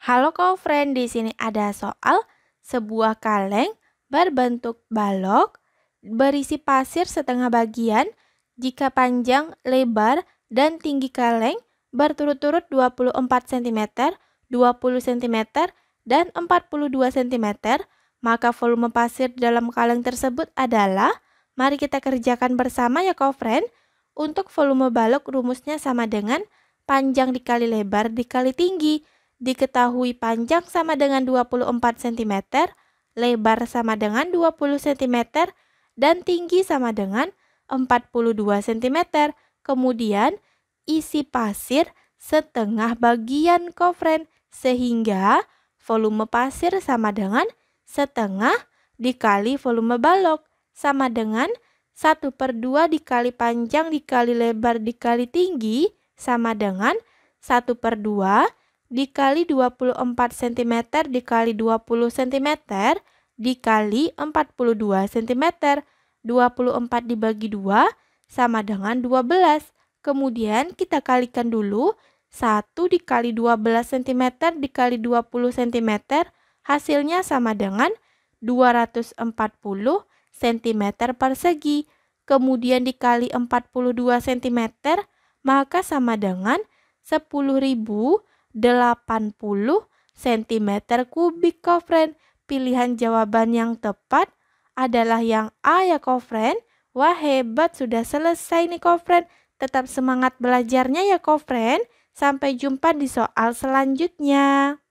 Halo kau friend, di sini ada soal sebuah kaleng berbentuk balok berisi pasir setengah bagian jika panjang, lebar, dan tinggi kaleng berturut-turut 24 cm, 20 cm, dan 42 cm, maka volume pasir dalam kaleng tersebut adalah mari kita kerjakan bersama ya kau friend. Untuk volume balok rumusnya sama dengan panjang dikali lebar dikali tinggi diketahui panjang sama dengan 24 cm, lebar sama dengan 20 cm, dan tinggi sama dengan 42 cm. Kemudian isi pasir setengah bagian kofren sehingga volume pasir sama dengan setengah dikali volume balok sama dengan 1 per 2 dikali panjang dikali lebar dikali tinggi sama dengan 1 per 2 dikali 24 cm dikali 20 cm dikali 42 cm. 24 dibagi 2 sama dengan 12. Kemudian kita kalikan dulu 1 dikali 12 cm dikali 20 cm hasilnya sama dengan 240 cm persegi. Kemudian dikali 42 cm maka sama dengan 10.000 80 cm kubik kofren. Pilihan jawaban yang tepat adalah yang A ya kofren. Wah hebat sudah selesai nih kofren. Tetap semangat belajarnya ya kofren. Sampai jumpa di soal selanjutnya.